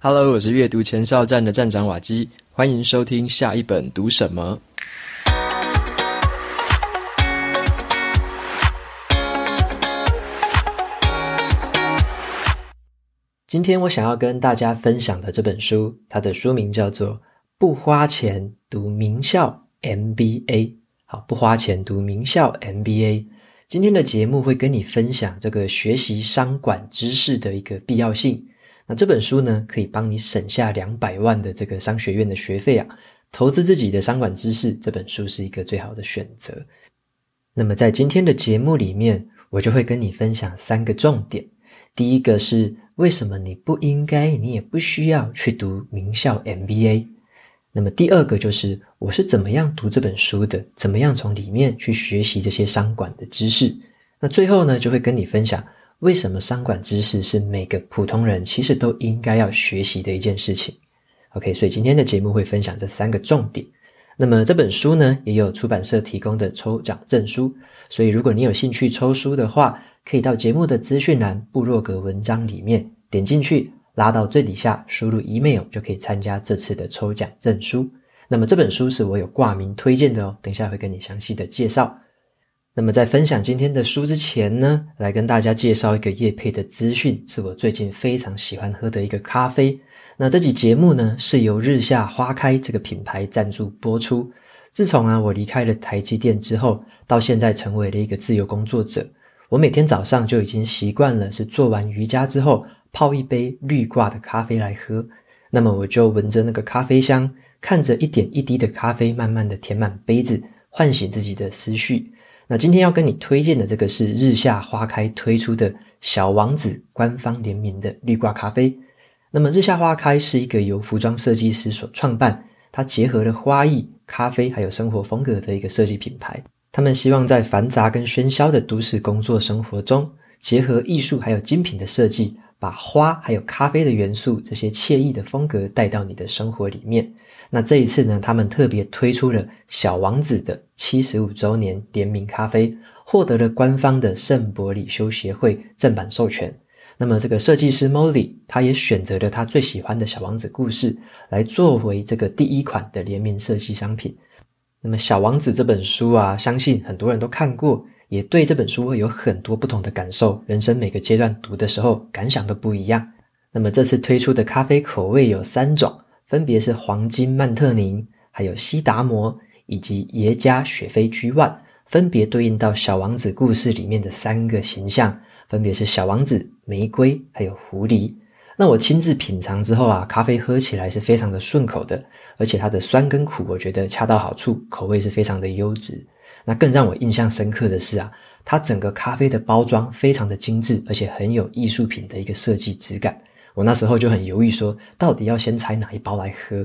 Hello，我是阅读前哨站的站长瓦基，欢迎收听下一本读什么。今天我想要跟大家分享的这本书，它的书名叫做《不花钱读名校 MBA》。好，不花钱读名校 MBA。今天的节目会跟你分享这个学习商管知识的一个必要性。那这本书呢，可以帮你省下两百万的这个商学院的学费啊！投资自己的商管知识，这本书是一个最好的选择。那么在今天的节目里面，我就会跟你分享三个重点。第一个是为什么你不应该，你也不需要去读名校 MBA。那么第二个就是我是怎么样读这本书的，怎么样从里面去学习这些商管的知识。那最后呢，就会跟你分享。为什么商管知识是每个普通人其实都应该要学习的一件事情？OK，所以今天的节目会分享这三个重点。那么这本书呢，也有出版社提供的抽奖证书，所以如果你有兴趣抽书的话，可以到节目的资讯栏部落格文章里面点进去，拉到最底下输入 email 就可以参加这次的抽奖证书。那么这本书是我有挂名推荐的哦，等一下会跟你详细的介绍。那么，在分享今天的书之前呢，来跟大家介绍一个叶配的资讯，是我最近非常喜欢喝的一个咖啡。那这期节目呢，是由日下花开这个品牌赞助播出。自从啊，我离开了台积电之后，到现在成为了一个自由工作者，我每天早上就已经习惯了是做完瑜伽之后泡一杯绿挂的咖啡来喝。那么，我就闻着那个咖啡香，看着一点一滴的咖啡慢慢的填满杯子，唤醒自己的思绪。那今天要跟你推荐的这个是日下花开推出的小王子官方联名的绿挂咖啡。那么日下花开是一个由服装设计师所创办，它结合了花艺、咖啡还有生活风格的一个设计品牌。他们希望在繁杂跟喧嚣的都市工作生活中，结合艺术还有精品的设计，把花还有咖啡的元素这些惬意的风格带到你的生活里面。那这一次呢，他们特别推出了小王子的七十五周年联名咖啡，获得了官方的圣伯里修协会正版授权。那么这个设计师 Molly，他也选择了他最喜欢的小王子故事来作为这个第一款的联名设计商品。那么小王子这本书啊，相信很多人都看过，也对这本书会有很多不同的感受。人生每个阶段读的时候，感想都不一样。那么这次推出的咖啡口味有三种。分别是黄金曼特宁、还有西达摩以及耶加雪菲居万，分别对应到小王子故事里面的三个形象，分别是小王子、玫瑰还有狐狸。那我亲自品尝之后啊，咖啡喝起来是非常的顺口的，而且它的酸跟苦我觉得恰到好处，口味是非常的优质。那更让我印象深刻的是啊，它整个咖啡的包装非常的精致，而且很有艺术品的一个设计质感。我那时候就很犹豫，说到底要先拆哪一包来喝。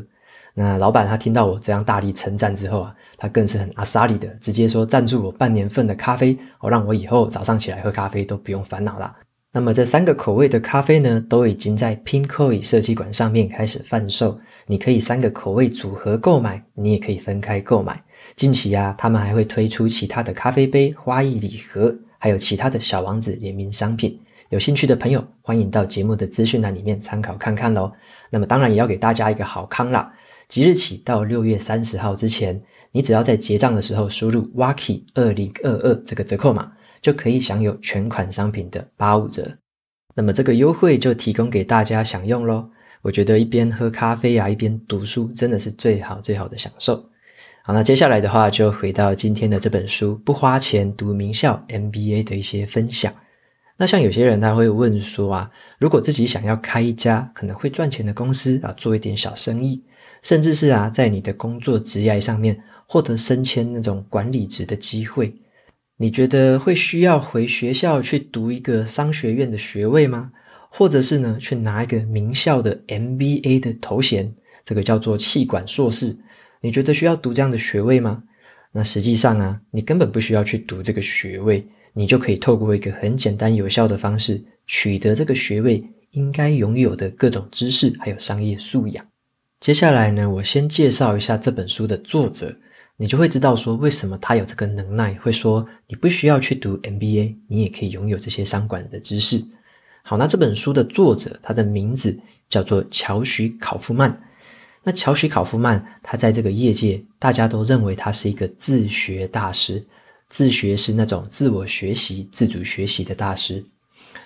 那老板他听到我这样大力称赞之后啊，他更是很阿萨利的，直接说赞助我半年份的咖啡，我让我以后早上起来喝咖啡都不用烦恼了。那么这三个口味的咖啡呢，都已经在 p i n k o i y 设计馆上面开始贩售，你可以三个口味组合购买，你也可以分开购买。近期啊，他们还会推出其他的咖啡杯、花艺礼盒，还有其他的小王子联名商品。有兴趣的朋友，欢迎到节目的资讯栏里面参考看看喽。那么当然也要给大家一个好康啦！即日起到六月三十号之前，你只要在结账的时候输入 “wacky 二零二二”这个折扣码，就可以享有全款商品的八五折。那么这个优惠就提供给大家享用喽。我觉得一边喝咖啡呀，一边读书，真的是最好最好的享受。好，那接下来的话就回到今天的这本书——不花钱读名校 MBA 的一些分享。那像有些人他会问说啊，如果自己想要开一家可能会赚钱的公司啊，做一点小生意，甚至是啊，在你的工作职业上面获得升迁那种管理职的机会，你觉得会需要回学校去读一个商学院的学位吗？或者是呢，去拿一个名校的 MBA 的头衔，这个叫做气管硕士，你觉得需要读这样的学位吗？那实际上啊，你根本不需要去读这个学位。你就可以透过一个很简单有效的方式，取得这个学位应该拥有的各种知识，还有商业素养。接下来呢，我先介绍一下这本书的作者，你就会知道说为什么他有这个能耐，会说你不需要去读 MBA，你也可以拥有这些商管的知识。好，那这本书的作者，他的名字叫做乔许考夫曼。那乔许考夫曼，他在这个业界，大家都认为他是一个自学大师。自学是那种自我学习、自主学习的大师，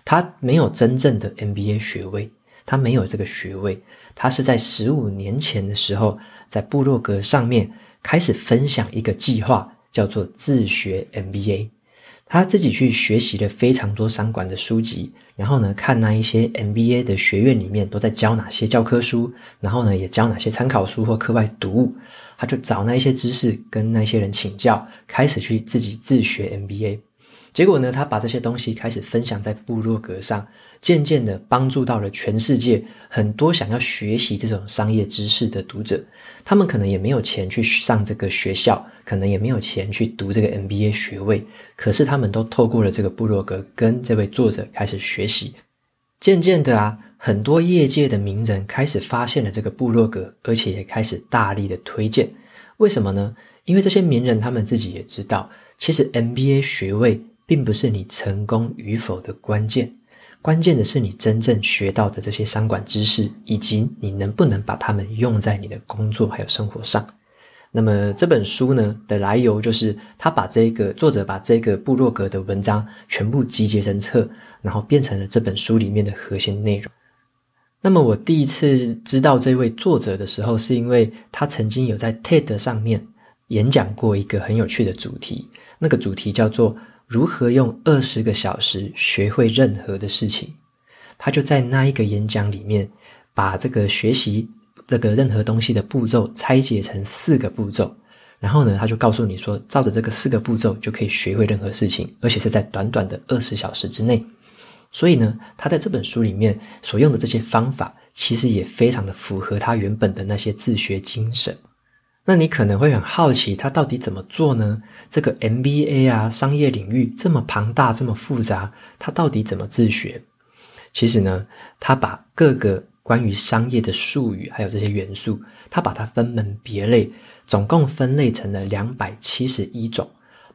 他没有真正的 MBA 学位，他没有这个学位，他是在十五年前的时候，在部落格上面开始分享一个计划，叫做自学 MBA。他自己去学习了非常多商管的书籍，然后呢，看那一些 MBA 的学院里面都在教哪些教科书，然后呢，也教哪些参考书或课外读物。他就找那一些知识跟那些人请教，开始去自己自学 MBA。结果呢，他把这些东西开始分享在部落格上，渐渐的帮助到了全世界很多想要学习这种商业知识的读者。他们可能也没有钱去上这个学校，可能也没有钱去读这个 MBA 学位，可是他们都透过了这个部落格跟这位作者开始学习。渐渐的啊，很多业界的名人开始发现了这个布洛格，而且也开始大力的推荐。为什么呢？因为这些名人他们自己也知道，其实 MBA 学位并不是你成功与否的关键，关键的是你真正学到的这些商管知识，以及你能不能把它们用在你的工作还有生活上。那么这本书呢的来由，就是他把这个作者把这个布洛格的文章全部集结成册，然后变成了这本书里面的核心内容。那么我第一次知道这位作者的时候，是因为他曾经有在 TED 上面演讲过一个很有趣的主题，那个主题叫做“如何用二十个小时学会任何的事情”。他就在那一个演讲里面把这个学习。这个任何东西的步骤拆解成四个步骤，然后呢，他就告诉你说，照着这个四个步骤就可以学会任何事情，而且是在短短的二十小时之内。所以呢，他在这本书里面所用的这些方法，其实也非常的符合他原本的那些自学精神。那你可能会很好奇，他到底怎么做呢？这个 MBA 啊，商业领域这么庞大，这么复杂，他到底怎么自学？其实呢，他把各个。关于商业的术语，还有这些元素，它把它分门别类，总共分类成了两百七十一种，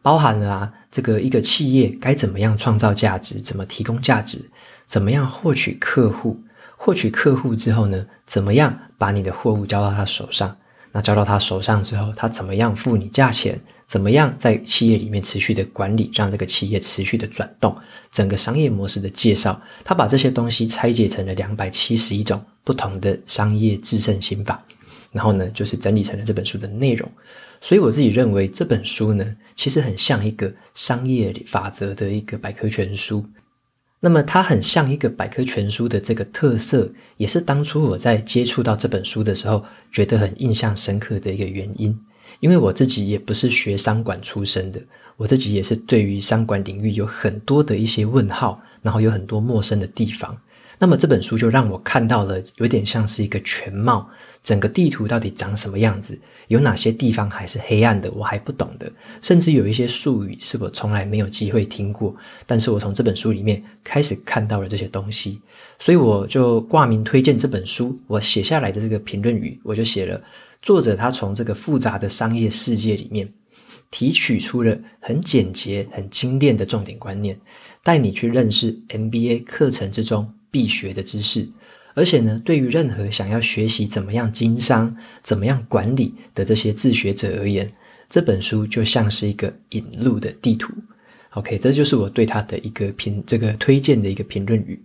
包含了啊，这个一个企业该怎么样创造价值，怎么提供价值，怎么样获取客户，获取客户之后呢，怎么样把你的货物交到他手上，那交到他手上之后，他怎么样付你价钱？怎么样在企业里面持续的管理，让这个企业持续的转动？整个商业模式的介绍，他把这些东西拆解成了两百七十一种不同的商业制胜心法，然后呢，就是整理成了这本书的内容。所以我自己认为这本书呢，其实很像一个商业法则的一个百科全书。那么它很像一个百科全书的这个特色，也是当初我在接触到这本书的时候觉得很印象深刻的一个原因。因为我自己也不是学商管出身的，我自己也是对于商管领域有很多的一些问号，然后有很多陌生的地方。那么这本书就让我看到了，有点像是一个全貌，整个地图到底长什么样子，有哪些地方还是黑暗的，我还不懂的，甚至有一些术语是我从来没有机会听过。但是我从这本书里面开始看到了这些东西，所以我就挂名推荐这本书。我写下来的这个评论语，我就写了，作者他从这个复杂的商业世界里面提取出了很简洁、很精炼的重点观念，带你去认识 MBA 课程之中。必学的知识，而且呢，对于任何想要学习怎么样经商、怎么样管理的这些自学者而言，这本书就像是一个引路的地图。OK，这就是我对他的一个评，这个推荐的一个评论语。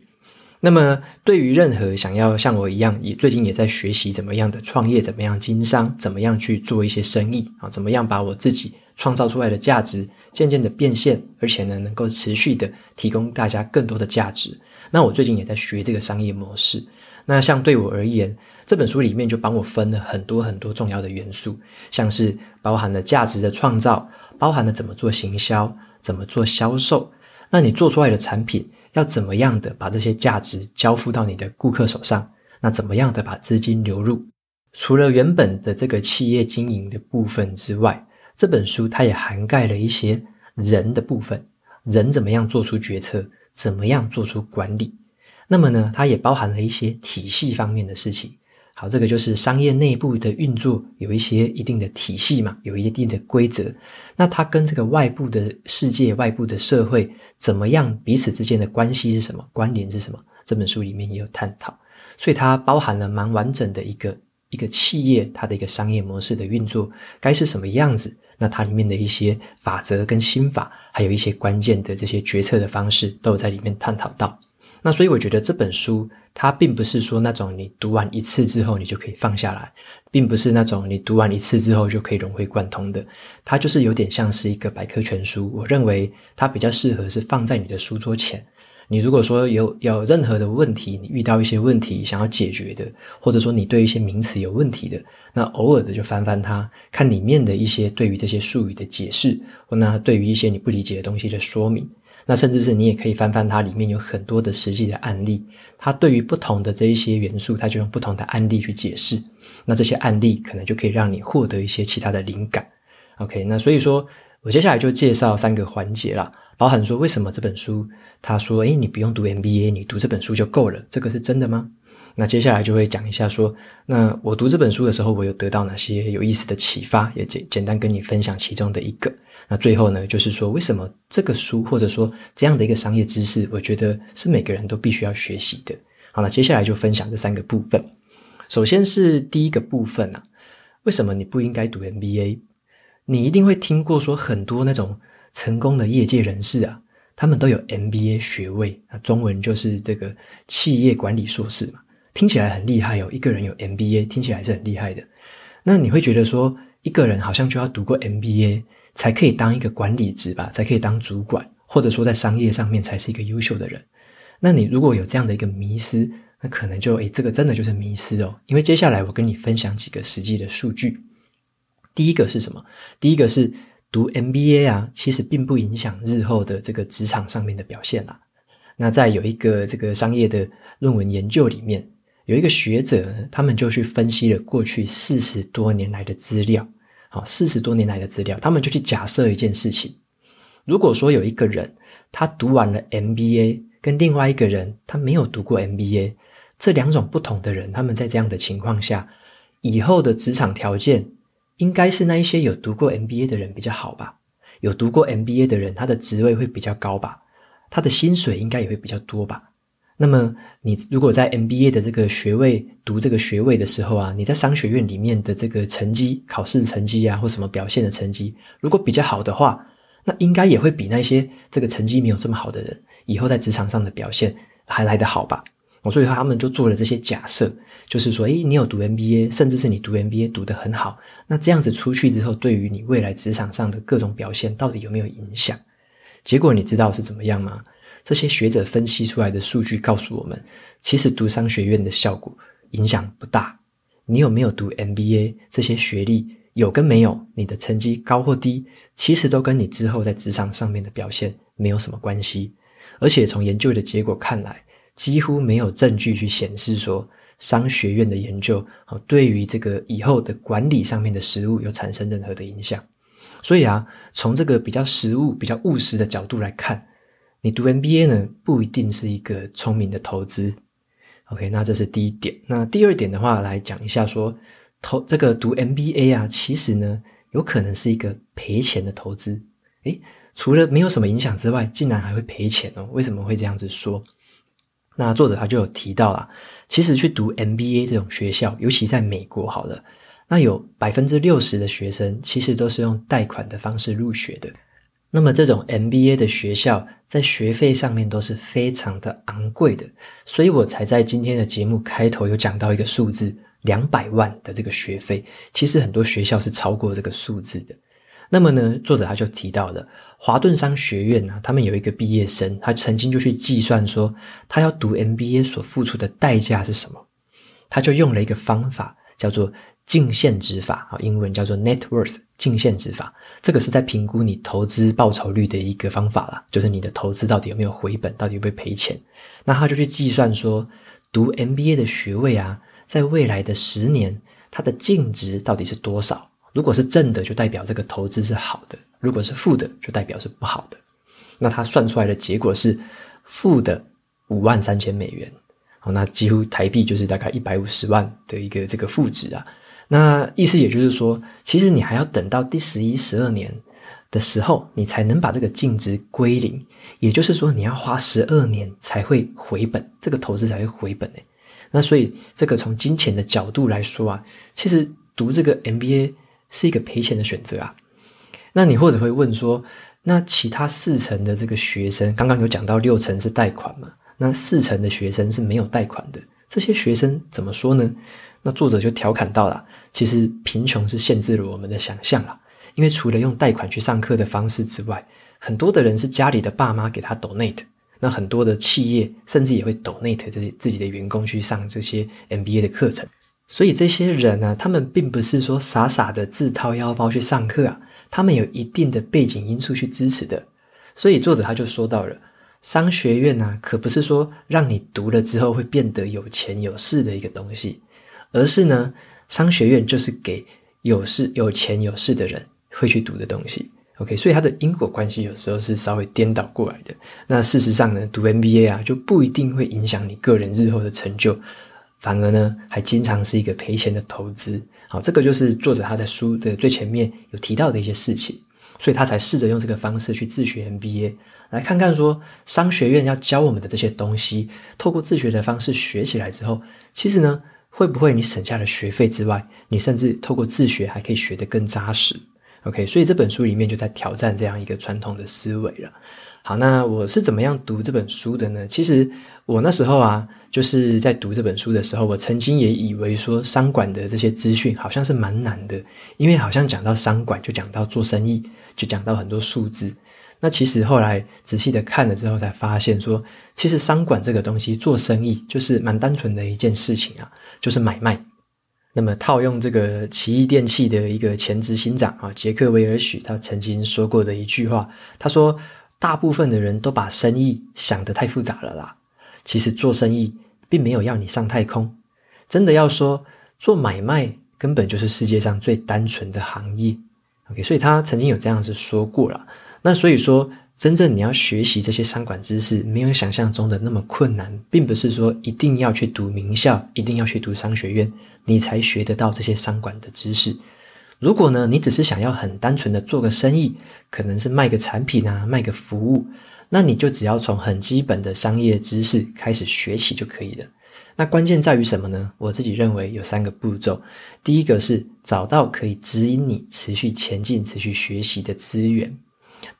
那么，对于任何想要像我一样，也最近也在学习怎么样的创业、怎么样经商、怎么样去做一些生意啊，怎么样把我自己创造出来的价值渐渐的变现，而且呢，能够持续的提供大家更多的价值。那我最近也在学这个商业模式。那像对我而言，这本书里面就帮我分了很多很多重要的元素，像是包含了价值的创造，包含了怎么做行销、怎么做销售。那你做出来的产品要怎么样的把这些价值交付到你的顾客手上？那怎么样的把资金流入？除了原本的这个企业经营的部分之外，这本书它也涵盖了一些人的部分，人怎么样做出决策？怎么样做出管理？那么呢，它也包含了一些体系方面的事情。好，这个就是商业内部的运作，有一些一定的体系嘛，有一定的规则。那它跟这个外部的世界、外部的社会，怎么样彼此之间的关系是什么？关联是什么？这本书里面也有探讨。所以它包含了蛮完整的一个一个企业它的一个商业模式的运作该是什么样子。那它里面的一些法则跟心法，还有一些关键的这些决策的方式，都有在里面探讨到。那所以我觉得这本书它并不是说那种你读完一次之后你就可以放下来，并不是那种你读完一次之后就可以融会贯通的，它就是有点像是一个百科全书。我认为它比较适合是放在你的书桌前。你如果说有有任何的问题，你遇到一些问题想要解决的，或者说你对一些名词有问题的，那偶尔的就翻翻它，看里面的一些对于这些术语的解释，或那对于一些你不理解的东西的说明。那甚至是你也可以翻翻它，里面有很多的实际的案例，它对于不同的这一些元素，它就用不同的案例去解释。那这些案例可能就可以让你获得一些其他的灵感。OK，那所以说。我接下来就介绍三个环节了，包含说为什么这本书，他说：“哎，你不用读 MBA，你读这本书就够了。”这个是真的吗？那接下来就会讲一下说，那我读这本书的时候，我有得到哪些有意思的启发，也简简单跟你分享其中的一个。那最后呢，就是说为什么这个书或者说这样的一个商业知识，我觉得是每个人都必须要学习的。好，那接下来就分享这三个部分。首先是第一个部分啊，为什么你不应该读 MBA？你一定会听过说很多那种成功的业界人士啊，他们都有 MBA 学位啊，中文就是这个企业管理硕士嘛，听起来很厉害哦。一个人有 MBA，听起来是很厉害的。那你会觉得说一个人好像就要读过 MBA 才可以当一个管理职吧，才可以当主管，或者说在商业上面才是一个优秀的人。那你如果有这样的一个迷思，那可能就诶，这个真的就是迷思哦。因为接下来我跟你分享几个实际的数据。第一个是什么？第一个是读 MBA 啊，其实并不影响日后的这个职场上面的表现啦。那在有一个这个商业的论文研究里面，有一个学者，他们就去分析了过去四十多年来的资料。好，四十多年来的资料，他们就去假设一件事情：如果说有一个人他读完了 MBA，跟另外一个人他没有读过 MBA，这两种不同的人，他们在这样的情况下以后的职场条件。应该是那一些有读过 MBA 的人比较好吧？有读过 MBA 的人，他的职位会比较高吧？他的薪水应该也会比较多吧？那么你如果在 MBA 的这个学位读这个学位的时候啊，你在商学院里面的这个成绩、考试成绩啊，或什么表现的成绩，如果比较好的话，那应该也会比那些这个成绩没有这么好的人，以后在职场上的表现还来得好吧？所以他们就做了这些假设。就是说，诶，你有读 MBA，甚至是你读 MBA 读得很好，那这样子出去之后，对于你未来职场上的各种表现，到底有没有影响？结果你知道是怎么样吗？这些学者分析出来的数据告诉我们，其实读商学院的效果影响不大。你有没有读 MBA，这些学历有跟没有，你的成绩高或低，其实都跟你之后在职场上面的表现没有什么关系。而且从研究的结果看来，几乎没有证据去显示说。商学院的研究啊，对于这个以后的管理上面的实务有产生任何的影响？所以啊，从这个比较实务、比较务实的角度来看，你读 MBA 呢，不一定是一个聪明的投资。OK，那这是第一点。那第二点的话，来讲一下说，投这个读 MBA 啊，其实呢，有可能是一个赔钱的投资。诶，除了没有什么影响之外，竟然还会赔钱哦？为什么会这样子说？那作者他就有提到啦，其实去读 MBA 这种学校，尤其在美国，好了，那有百分之六十的学生其实都是用贷款的方式入学的。那么这种 MBA 的学校在学费上面都是非常的昂贵的，所以我才在今天的节目开头有讲到一个数字，两百万的这个学费，其实很多学校是超过这个数字的。那么呢，作者他就提到了华顿商学院呢，他们有一个毕业生，他曾经就去计算说，他要读 MBA 所付出的代价是什么？他就用了一个方法，叫做净现值法啊，英文叫做 Net Worth 净现值法，这个是在评估你投资报酬率的一个方法啦，就是你的投资到底有没有回本，到底会不会赔钱？那他就去计算说，读 MBA 的学位啊，在未来的十年，它的净值到底是多少？如果是正的，就代表这个投资是好的；如果是负的，就代表是不好的。那它算出来的结果是负的五万三千美元，好，那几乎台币就是大概一百五十万的一个这个负值啊。那意思也就是说，其实你还要等到第十一、十二年的时候，你才能把这个净值归零。也就是说，你要花十二年才会回本，这个投资才会回本呢。那所以，这个从金钱的角度来说啊，其实读这个 MBA。是一个赔钱的选择啊！那你或者会问说，那其他四成的这个学生，刚刚有讲到六成是贷款嘛？那四成的学生是没有贷款的，这些学生怎么说呢？那作者就调侃到了，其实贫穷是限制了我们的想象啦。因为除了用贷款去上课的方式之外，很多的人是家里的爸妈给他 donate，那很多的企业甚至也会 donate 这些自己的员工去上这些 M B A 的课程。所以这些人呢，他们并不是说傻傻的自掏腰包去上课啊，他们有一定的背景因素去支持的。所以作者他就说到了，商学院呢，可不是说让你读了之后会变得有钱有势的一个东西，而是呢，商学院就是给有势、有钱有势的人会去读的东西。OK，所以它的因果关系有时候是稍微颠倒过来的。那事实上呢，读 MBA 啊，就不一定会影响你个人日后的成就。反而呢，还经常是一个赔钱的投资。好，这个就是作者他在书的最前面有提到的一些事情，所以他才试着用这个方式去自学 MBA，来看看说商学院要教我们的这些东西，透过自学的方式学起来之后，其实呢，会不会你省下了学费之外，你甚至透过自学还可以学得更扎实？OK，所以这本书里面就在挑战这样一个传统的思维了。好，那我是怎么样读这本书的呢？其实我那时候啊，就是在读这本书的时候，我曾经也以为说商管的这些资讯好像是蛮难的，因为好像讲到商管就讲到做生意，就讲到很多数字。那其实后来仔细的看了之后，才发现说，其实商管这个东西，做生意就是蛮单纯的一件事情啊，就是买卖。那么套用这个奇异电器的一个前执行长啊，杰克威尔许他曾经说过的一句话，他说。大部分的人都把生意想得太复杂了啦，其实做生意并没有要你上太空，真的要说做买卖，根本就是世界上最单纯的行业。OK，所以他曾经有这样子说过了。那所以说，真正你要学习这些商管知识，没有想象中的那么困难，并不是说一定要去读名校，一定要去读商学院，你才学得到这些商管的知识。如果呢，你只是想要很单纯的做个生意，可能是卖个产品啊，卖个服务，那你就只要从很基本的商业知识开始学习就可以了。那关键在于什么呢？我自己认为有三个步骤：第一个是找到可以指引你持续前进、持续学习的资源；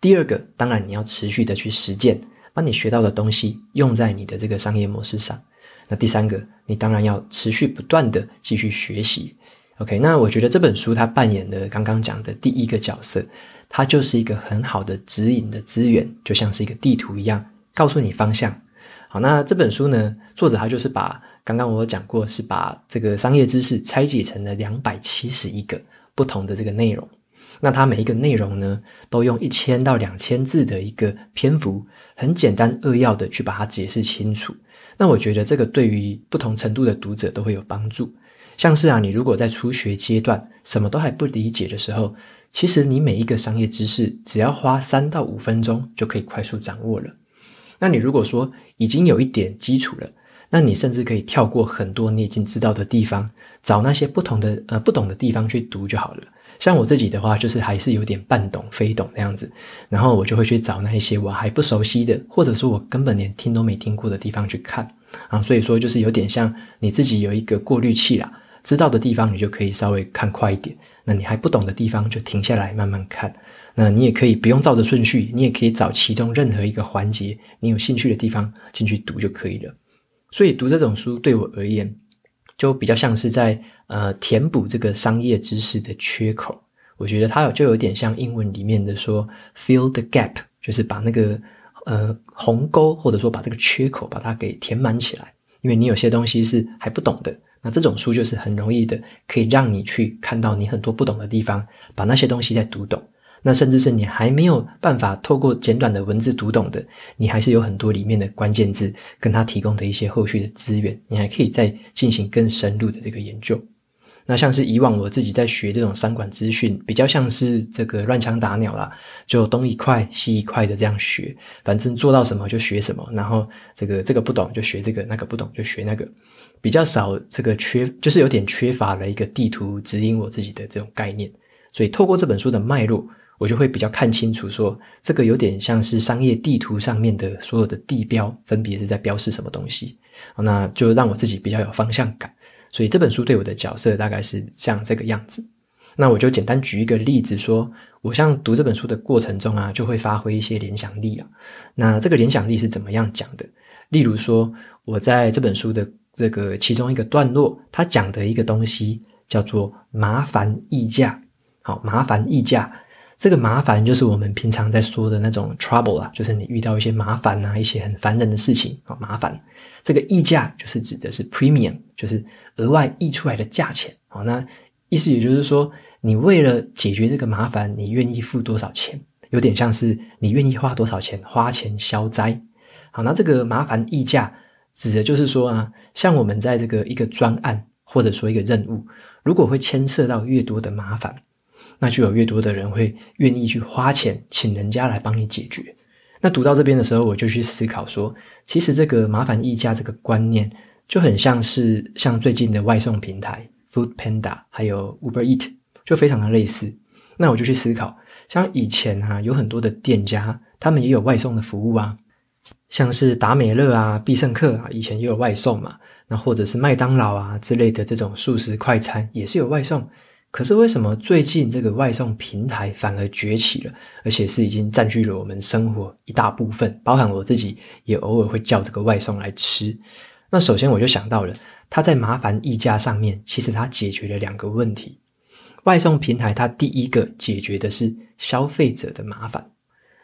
第二个，当然你要持续的去实践，把你学到的东西用在你的这个商业模式上；那第三个，你当然要持续不断的继续学习。OK，那我觉得这本书它扮演的刚刚讲的第一个角色，它就是一个很好的指引的资源，就像是一个地图一样，告诉你方向。好，那这本书呢，作者他就是把刚刚我讲过，是把这个商业知识拆解成了两百七十一个不同的这个内容。那它每一个内容呢，都用一千到两千字的一个篇幅，很简单扼要的去把它解释清楚。那我觉得这个对于不同程度的读者都会有帮助。像是啊，你如果在初学阶段什么都还不理解的时候，其实你每一个商业知识只要花三到五分钟就可以快速掌握了。那你如果说已经有一点基础了，那你甚至可以跳过很多你已经知道的地方，找那些不同的呃不懂的地方去读就好了。像我自己的话，就是还是有点半懂非懂那样子，然后我就会去找那一些我还不熟悉的，或者说我根本连听都没听过的地方去看啊。所以说，就是有点像你自己有一个过滤器啦。知道的地方，你就可以稍微看快一点；那你还不懂的地方，就停下来慢慢看。那你也可以不用照着顺序，你也可以找其中任何一个环节你有兴趣的地方进去读就可以了。所以读这种书对我而言，就比较像是在呃填补这个商业知识的缺口。我觉得它有就有点像英文里面的说 fill the gap，就是把那个呃鸿沟或者说把这个缺口把它给填满起来，因为你有些东西是还不懂的。那这种书就是很容易的，可以让你去看到你很多不懂的地方，把那些东西再读懂。那甚至是你还没有办法透过简短的文字读懂的，你还是有很多里面的关键字，跟他提供的一些后续的资源，你还可以再进行更深入的这个研究。那像是以往我自己在学这种三管资讯，比较像是这个乱枪打鸟啦，就东一块西一块的这样学，反正做到什么就学什么，然后这个这个不懂就学这个，那个不懂就学那个，比较少这个缺，就是有点缺乏了一个地图指引我自己的这种概念，所以透过这本书的脉络，我就会比较看清楚，说这个有点像是商业地图上面的所有的地标分别是在标示什么东西，那就让我自己比较有方向感。所以这本书对我的角色大概是像这个样子。那我就简单举一个例子，说，我像读这本书的过程中啊，就会发挥一些联想力啊。那这个联想力是怎么样讲的？例如说，我在这本书的这个其中一个段落，它讲的一个东西叫做“麻烦溢价”，好，麻烦溢价。这个麻烦就是我们平常在说的那种 trouble 啦，就是你遇到一些麻烦啊，一些很烦人的事情啊，麻烦。这个溢价就是指的是 premium，就是额外溢出来的价钱啊。那意思也就是说，你为了解决这个麻烦，你愿意付多少钱？有点像是你愿意花多少钱花钱消灾。好，那这个麻烦溢价指的就是说啊，像我们在这个一个专案或者说一个任务，如果会牵涉到越多的麻烦。那就有越多的人会愿意去花钱请人家来帮你解决。那读到这边的时候，我就去思考说，其实这个麻烦溢价这个观念就很像是像最近的外送平台 Food Panda 还有 Uber Eat 就非常的类似。那我就去思考，像以前啊有很多的店家，他们也有外送的服务啊，像是达美乐啊、必胜客啊，以前也有外送嘛。那或者是麦当劳啊之类的这种素食快餐也是有外送。可是为什么最近这个外送平台反而崛起了，而且是已经占据了我们生活一大部分，包含我自己也偶尔会叫这个外送来吃。那首先我就想到了，它在麻烦溢价上面，其实它解决了两个问题。外送平台它第一个解决的是消费者的麻烦。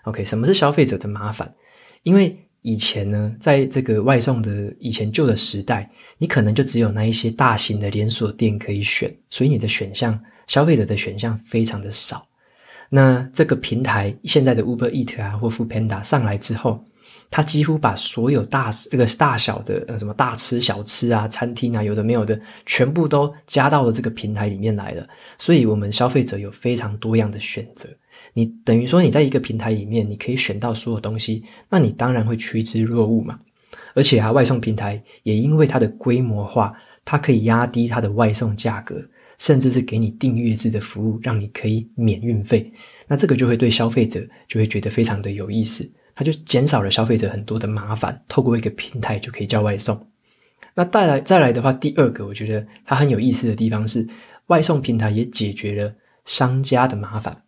OK，什么是消费者的麻烦？因为以前呢，在这个外送的以前旧的时代，你可能就只有那一些大型的连锁店可以选，所以你的选项，消费者的选项非常的少。那这个平台现在的 Uber e a t 啊或 Food Panda 上来之后，它几乎把所有大这个大小的呃什么大吃小吃啊、餐厅啊，有的没有的，全部都加到了这个平台里面来了，所以我们消费者有非常多样的选择。你等于说，你在一个平台里面，你可以选到所有东西，那你当然会趋之若鹜嘛。而且啊，外送平台也因为它的规模化，它可以压低它的外送价格，甚至是给你订阅制的服务，让你可以免运费。那这个就会对消费者就会觉得非常的有意思，它就减少了消费者很多的麻烦，透过一个平台就可以叫外送。那带来再来的话，第二个我觉得它很有意思的地方是，外送平台也解决了商家的麻烦。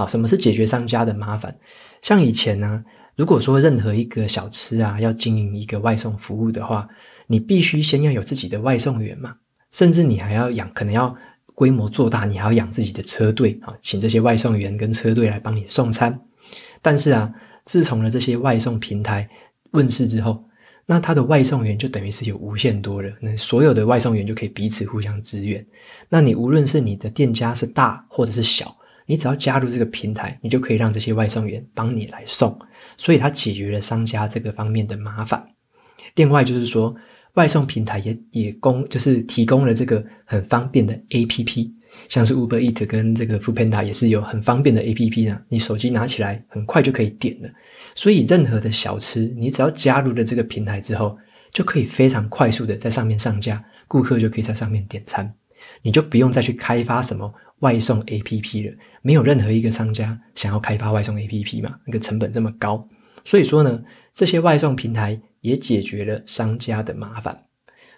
好，什么是解决商家的麻烦？像以前呢，如果说任何一个小吃啊要经营一个外送服务的话，你必须先要有自己的外送员嘛，甚至你还要养，可能要规模做大，你还要养自己的车队啊，请这些外送员跟车队来帮你送餐。但是啊，自从了这些外送平台问世之后，那他的外送员就等于是有无限多了，那所有的外送员就可以彼此互相支援。那你无论是你的店家是大或者是小。你只要加入这个平台，你就可以让这些外送员帮你来送，所以它解决了商家这个方面的麻烦。另外，就是说，外送平台也也供，就是提供了这个很方便的 APP，像是 Uber e a t 跟这个 Foodpanda 也是有很方便的 APP 呢。你手机拿起来，很快就可以点了。所以，任何的小吃，你只要加入了这个平台之后，就可以非常快速的在上面上架，顾客就可以在上面点餐，你就不用再去开发什么。外送 A P P 了，没有任何一个商家想要开发外送 A P P 嘛？那个成本这么高，所以说呢，这些外送平台也解决了商家的麻烦，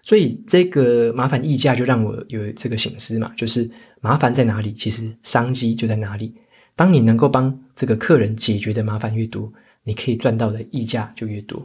所以这个麻烦溢价就让我有这个醒思嘛，就是麻烦在哪里，其实商机就在哪里。当你能够帮这个客人解决的麻烦越多，你可以赚到的溢价就越多。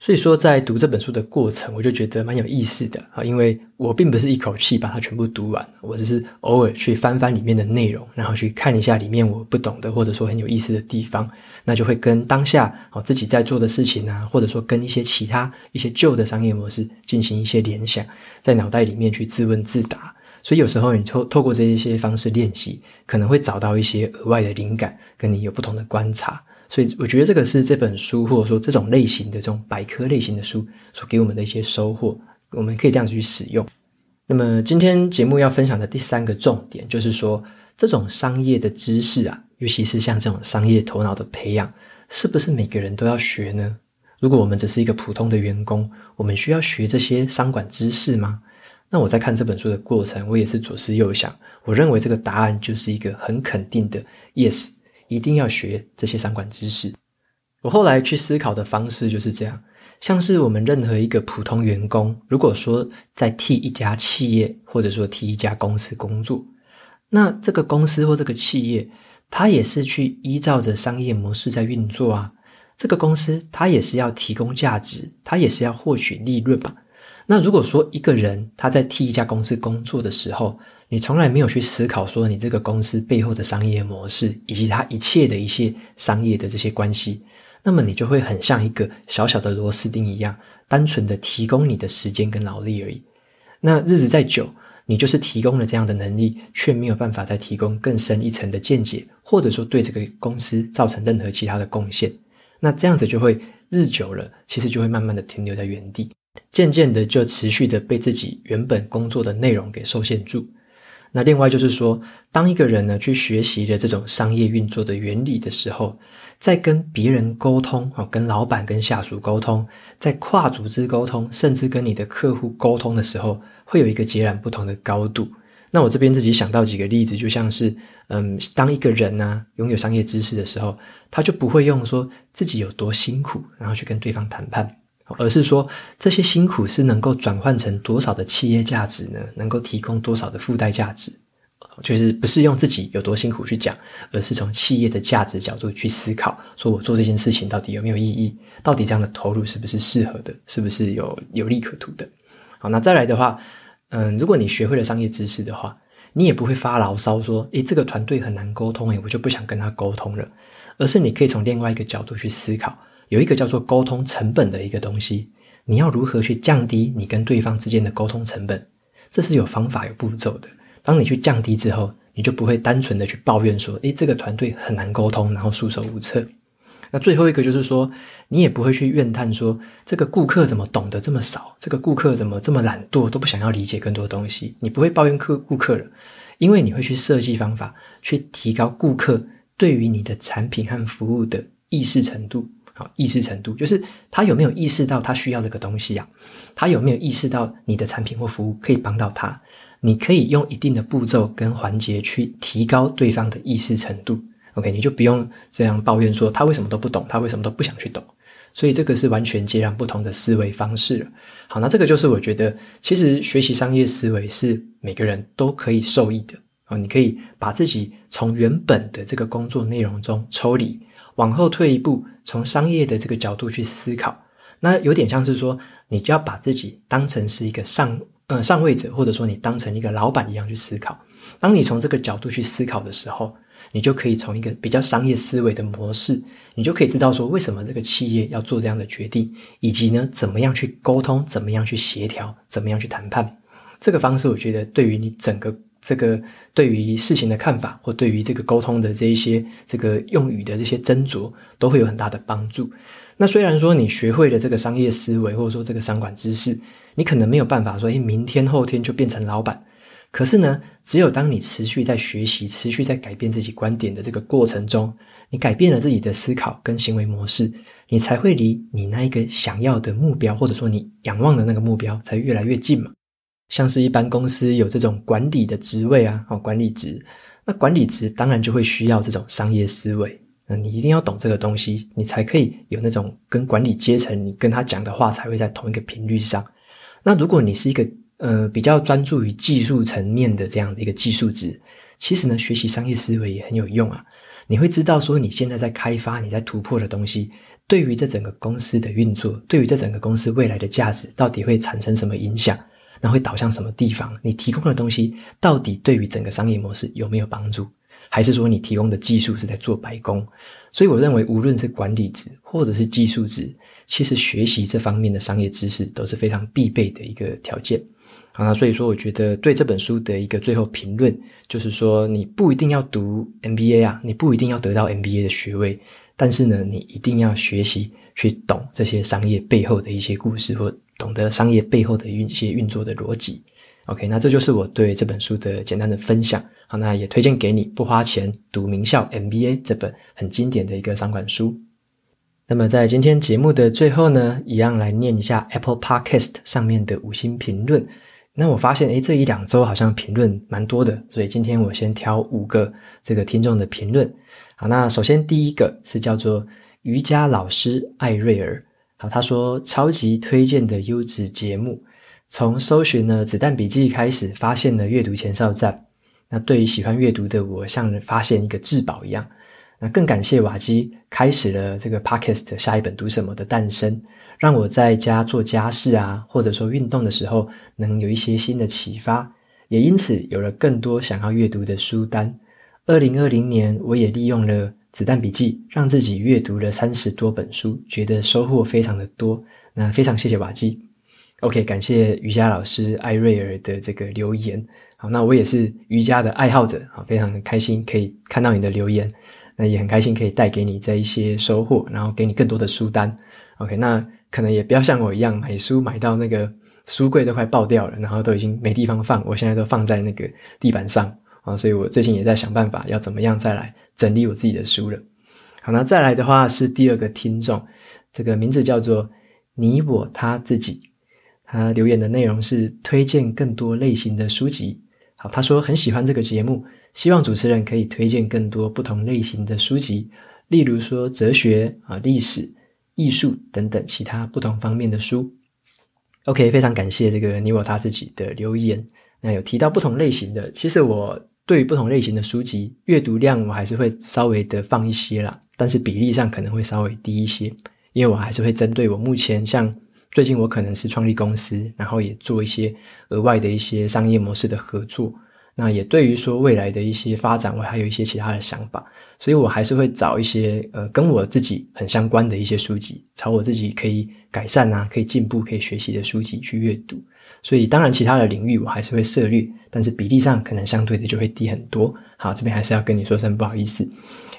所以说，在读这本书的过程，我就觉得蛮有意思的啊，因为我并不是一口气把它全部读完，我只是偶尔去翻翻里面的内容，然后去看一下里面我不懂的，或者说很有意思的地方，那就会跟当下哦自己在做的事情啊，或者说跟一些其他一些旧的商业模式进行一些联想，在脑袋里面去自问自答。所以有时候你透透过这些方式练习，可能会找到一些额外的灵感，跟你有不同的观察。所以我觉得这个是这本书，或者说这种类型的这种百科类型的书所给我们的一些收获，我们可以这样子去使用。那么今天节目要分享的第三个重点就是说，这种商业的知识啊，尤其是像这种商业头脑的培养，是不是每个人都要学呢？如果我们只是一个普通的员工，我们需要学这些商管知识吗？那我在看这本书的过程，我也是左思右想，我认为这个答案就是一个很肯定的 yes。一定要学这些商管知识。我后来去思考的方式就是这样：，像是我们任何一个普通员工，如果说在替一家企业或者说替一家公司工作，那这个公司或这个企业，它也是去依照着商业模式在运作啊。这个公司它也是要提供价值，它也是要获取利润吧。那如果说一个人他在替一家公司工作的时候，你从来没有去思考说，你这个公司背后的商业模式，以及它一切的一些商业的这些关系，那么你就会很像一个小小的螺丝钉一样，单纯的提供你的时间跟劳力而已。那日子再久，你就是提供了这样的能力，却没有办法再提供更深一层的见解，或者说对这个公司造成任何其他的贡献。那这样子就会日久了，其实就会慢慢的停留在原地，渐渐的就持续的被自己原本工作的内容给受限住。那另外就是说，当一个人呢去学习了这种商业运作的原理的时候，在跟别人沟通啊，跟老板、跟下属沟通，在跨组织沟通，甚至跟你的客户沟通的时候，会有一个截然不同的高度。那我这边自己想到几个例子，就像是，嗯，当一个人呢拥有商业知识的时候，他就不会用说自己有多辛苦，然后去跟对方谈判。而是说，这些辛苦是能够转换成多少的企业价值呢？能够提供多少的附带价值？就是不是用自己有多辛苦去讲，而是从企业的价值角度去思考，说我做这件事情到底有没有意义？到底这样的投入是不是适合的？是不是有有利可图的？好，那再来的话，嗯，如果你学会了商业知识的话，你也不会发牢骚说，诶，这个团队很难沟通，诶，我就不想跟他沟通了，而是你可以从另外一个角度去思考。有一个叫做沟通成本的一个东西，你要如何去降低你跟对方之间的沟通成本？这是有方法有步骤的。当你去降低之后，你就不会单纯的去抱怨说：“诶，这个团队很难沟通，然后束手无策。”那最后一个就是说，你也不会去怨叹说：“这个顾客怎么懂得这么少？这个顾客怎么这么懒惰，都不想要理解更多东西？”你不会抱怨客顾客了，因为你会去设计方法去提高顾客对于你的产品和服务的意识程度。好，意识程度就是他有没有意识到他需要这个东西呀？他有没有意识到你的产品或服务可以帮到他？你可以用一定的步骤跟环节去提高对方的意识程度。OK，你就不用这样抱怨说他为什么都不懂，他为什么都不想去懂。所以这个是完全截然不同的思维方式了。好，那这个就是我觉得其实学习商业思维是每个人都可以受益的。啊，你可以把自己从原本的这个工作内容中抽离。往后退一步，从商业的这个角度去思考，那有点像是说，你就要把自己当成是一个上，呃，上位者，或者说你当成一个老板一样去思考。当你从这个角度去思考的时候，你就可以从一个比较商业思维的模式，你就可以知道说，为什么这个企业要做这样的决定，以及呢，怎么样去沟通，怎么样去协调，怎么样去谈判。这个方式，我觉得对于你整个。这个对于事情的看法，或对于这个沟通的这一些这个用语的这些斟酌，都会有很大的帮助。那虽然说你学会了这个商业思维，或者说这个商管知识，你可能没有办法说，哎，明天后天就变成老板。可是呢，只有当你持续在学习，持续在改变自己观点的这个过程中，你改变了自己的思考跟行为模式，你才会离你那一个想要的目标，或者说你仰望的那个目标，才越来越近嘛。像是一般公司有这种管理的职位啊，哦，管理职，那管理职当然就会需要这种商业思维。那你一定要懂这个东西，你才可以有那种跟管理阶层你跟他讲的话才会在同一个频率上。那如果你是一个呃比较专注于技术层面的这样的一个技术职，其实呢，学习商业思维也很有用啊。你会知道说你现在在开发、你在突破的东西，对于这整个公司的运作，对于这整个公司未来的价值，到底会产生什么影响？那会导向什么地方？你提供的东西到底对于整个商业模式有没有帮助？还是说你提供的技术是在做白工？所以我认为，无论是管理值或者是技术值，其实学习这方面的商业知识都是非常必备的一个条件。啊，所以说，我觉得对这本书的一个最后评论就是说，你不一定要读 MBA 啊，你不一定要得到 MBA 的学位，但是呢，你一定要学习去懂这些商业背后的一些故事或。懂得商业背后的一些运作的逻辑，OK，那这就是我对这本书的简单的分享。好，那也推荐给你，不花钱读名校 MBA 这本很经典的一个商管书。那么在今天节目的最后呢，一样来念一下 Apple Podcast 上面的五星评论。那我发现，诶，这一两周好像评论蛮多的，所以今天我先挑五个这个听众的评论。好，那首先第一个是叫做瑜伽老师艾瑞尔。好，他说超级推荐的优质节目，从搜寻了《子弹笔记》开始，发现了阅读前哨站。那对于喜欢阅读的我，像发现一个至宝一样。那更感谢瓦基，开始了这个 Podcast 下一本读什么的诞生，让我在家做家事啊，或者说运动的时候，能有一些新的启发，也因此有了更多想要阅读的书单。二零二零年，我也利用了。子弹笔记让自己阅读了三十多本书，觉得收获非常的多。那非常谢谢瓦基。OK，感谢瑜伽老师艾瑞尔的这个留言。好，那我也是瑜伽的爱好者啊，非常的开心可以看到你的留言。那也很开心可以带给你在一些收获，然后给你更多的书单。OK，那可能也不要像我一样买书买到那个书柜都快爆掉了，然后都已经没地方放，我现在都放在那个地板上啊。所以我最近也在想办法要怎么样再来。整理我自己的书了。好，那再来的话是第二个听众，这个名字叫做你我他自己。他留言的内容是推荐更多类型的书籍。好，他说很喜欢这个节目，希望主持人可以推荐更多不同类型的书籍，例如说哲学啊、历史、艺术等等其他不同方面的书。OK，非常感谢这个你我他自己的留言。那有提到不同类型的，其实我。对于不同类型的书籍，阅读量我还是会稍微的放一些啦，但是比例上可能会稍微低一些，因为我还是会针对我目前像最近我可能是创立公司，然后也做一些额外的一些商业模式的合作，那也对于说未来的一些发展，我还有一些其他的想法，所以我还是会找一些呃跟我自己很相关的一些书籍，朝我自己可以改善啊，可以进步，可以学习的书籍去阅读。所以当然，其他的领域我还是会涉略，但是比例上可能相对的就会低很多。好，这边还是要跟你说声不好意思。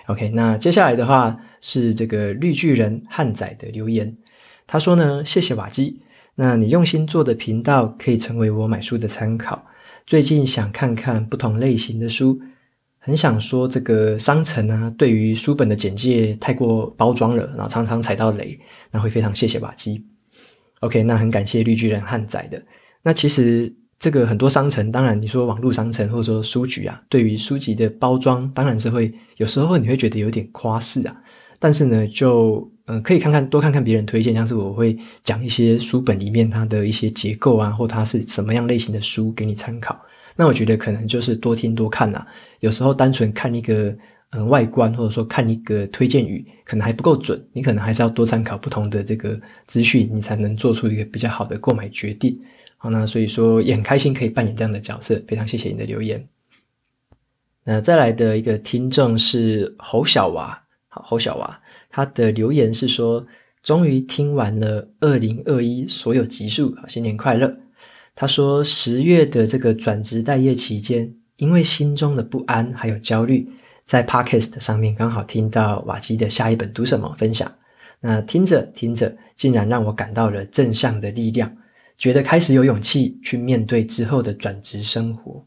OK，那接下来的话是这个绿巨人汉仔的留言，他说呢，谢谢瓦基，那你用心做的频道可以成为我买书的参考。最近想看看不同类型的书，很想说这个商城啊，对于书本的简介太过包装了，然后常常踩到雷，那会非常谢谢瓦基。OK，那很感谢绿巨人汉仔的。那其实这个很多商城，当然你说网络商城或者说书局啊，对于书籍的包装当然是会有时候你会觉得有点夸饰啊。但是呢，就嗯可以看看多看看别人推荐，像是我会讲一些书本里面它的一些结构啊，或它是什么样类型的书给你参考。那我觉得可能就是多听多看啊，有时候单纯看一个嗯外观或者说看一个推荐语可能还不够准，你可能还是要多参考不同的这个资讯，你才能做出一个比较好的购买决定。好，那所以说也很开心可以扮演这样的角色，非常谢谢你的留言。那再来的一个听众是侯小娃，好，侯小娃，他的留言是说，终于听完了二零二一所有集数，新年快乐。他说，十月的这个转职待业期间，因为心中的不安还有焦虑，在 Podcast 上面刚好听到瓦基的下一本读什么分享，那听着听着，竟然让我感到了正向的力量。觉得开始有勇气去面对之后的转职生活，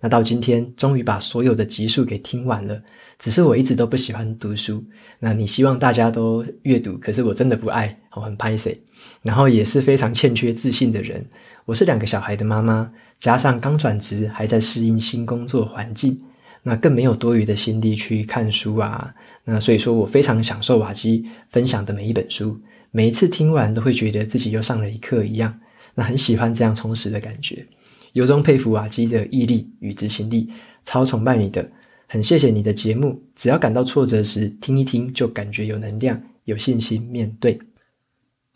那到今天终于把所有的集数给听完了。只是我一直都不喜欢读书，那你希望大家都阅读，可是我真的不爱，我很怕谁，然后也是非常欠缺自信的人。我是两个小孩的妈妈，加上刚转职还在适应新工作环境，那更没有多余的心力去看书啊。那所以说，我非常享受瓦基分享的每一本书，每一次听完都会觉得自己又上了一课一样。那很喜欢这样充实的感觉，由衷佩服瓦基的毅力与执行力，超崇拜你的，很谢谢你的节目。只要感到挫折时，听一听就感觉有能量、有信心面对。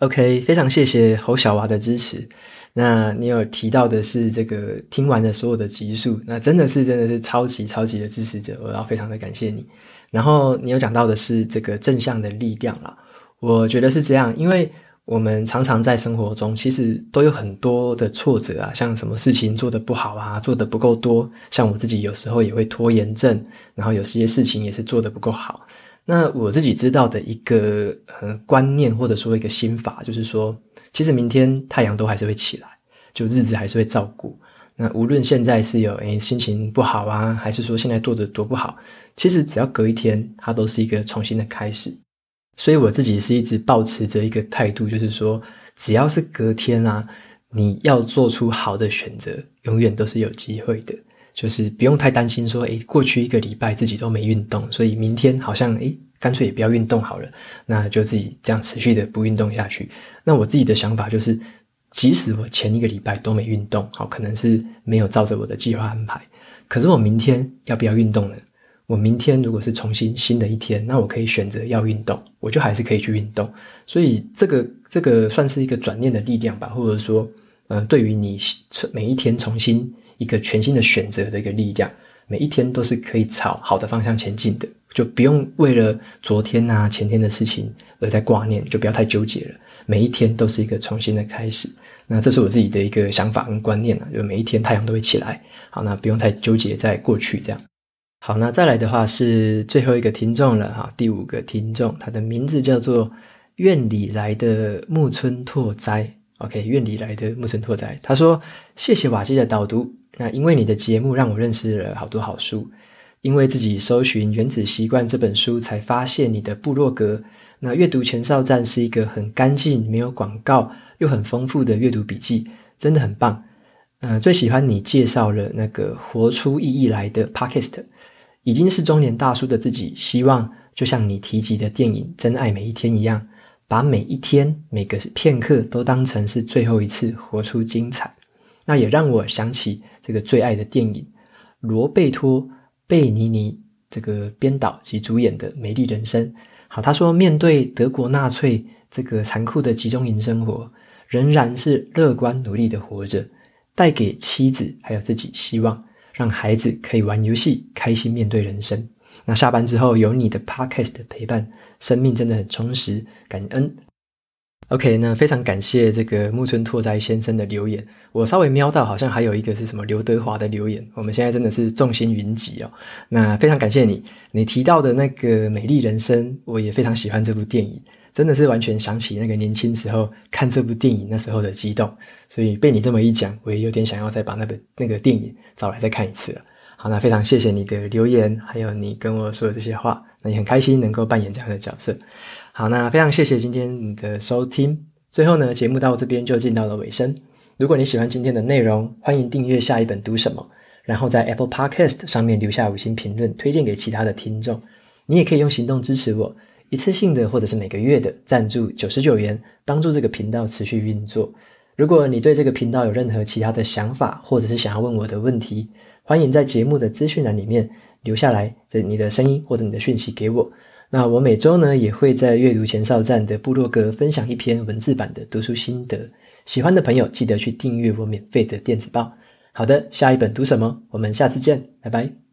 OK，非常谢谢侯小娃的支持。那你有提到的是这个听完了所有的集数，那真的是真的是超级超级的支持者，我要非常的感谢你。然后你有讲到的是这个正向的力量了，我觉得是这样，因为。我们常常在生活中其实都有很多的挫折啊，像什么事情做得不好啊，做得不够多。像我自己有时候也会拖延症，然后有些事情也是做得不够好。那我自己知道的一个呃观念或者说一个心法，就是说，其实明天太阳都还是会起来，就日子还是会照顾。那无论现在是有诶心情不好啊，还是说现在做得多不好，其实只要隔一天，它都是一个重新的开始。所以我自己是一直保持着一个态度，就是说，只要是隔天啊，你要做出好的选择，永远都是有机会的。就是不用太担心说，哎，过去一个礼拜自己都没运动，所以明天好像，哎，干脆也不要运动好了，那就自己这样持续的不运动下去。那我自己的想法就是，即使我前一个礼拜都没运动，好，可能是没有照着我的计划安排，可是我明天要不要运动呢？我明天如果是重新新的一天，那我可以选择要运动，我就还是可以去运动。所以这个这个算是一个转念的力量吧，或者说，嗯，对于你每一天重新一个全新的选择的一个力量，每一天都是可以朝好的方向前进的，就不用为了昨天呐前天的事情而在挂念，就不要太纠结了。每一天都是一个重新的开始，那这是我自己的一个想法跟观念了，就每一天太阳都会起来，好，那不用太纠结在过去这样。好，那再来的话是最后一个听众了哈，第五个听众，他的名字叫做院里来的木村拓哉。OK，院里来的木村拓哉，他说：“谢谢瓦基的导读，那因为你的节目让我认识了好多好书，因为自己搜寻《原子习惯》这本书，才发现你的部落格。那阅读前哨站是一个很干净、没有广告又很丰富的阅读笔记，真的很棒。嗯，最喜欢你介绍了那个活出意义来的 Podcast。”已经是中年大叔的自己，希望就像你提及的电影《真爱每一天》一样，把每一天每个片刻都当成是最后一次活出精彩。那也让我想起这个最爱的电影，罗贝托·贝尼尼这个编导及主演的《美丽人生》。好，他说面对德国纳粹这个残酷的集中营生活，仍然是乐观努力的活着，带给妻子还有自己希望。让孩子可以玩游戏，开心面对人生。那下班之后有你的 podcast 的陪伴，生命真的很充实，感恩。OK，那非常感谢这个木村拓哉先生的留言，我稍微瞄到好像还有一个是什么刘德华的留言，我们现在真的是众星云集哦。那非常感谢你，你提到的那个《美丽人生》，我也非常喜欢这部电影。真的是完全想起那个年轻时候看这部电影那时候的激动，所以被你这么一讲，我也有点想要再把那本那个电影找来再看一次了。好，那非常谢谢你的留言，还有你跟我说的这些话。那也很开心能够扮演这样的角色。好，那非常谢谢今天你的收听。最后呢，节目到这边就进到了尾声。如果你喜欢今天的内容，欢迎订阅下一本读什么，然后在 Apple Podcast 上面留下五星评论，推荐给其他的听众。你也可以用行动支持我。一次性的，或者是每个月的赞助九十九元，帮助这个频道持续运作。如果你对这个频道有任何其他的想法，或者是想要问我的问题，欢迎在节目的资讯栏里面留下来的你的声音或者你的讯息给我。那我每周呢也会在阅读前哨站的部落格分享一篇文字版的读书心得。喜欢的朋友记得去订阅我免费的电子报。好的，下一本读什么？我们下次见，拜拜。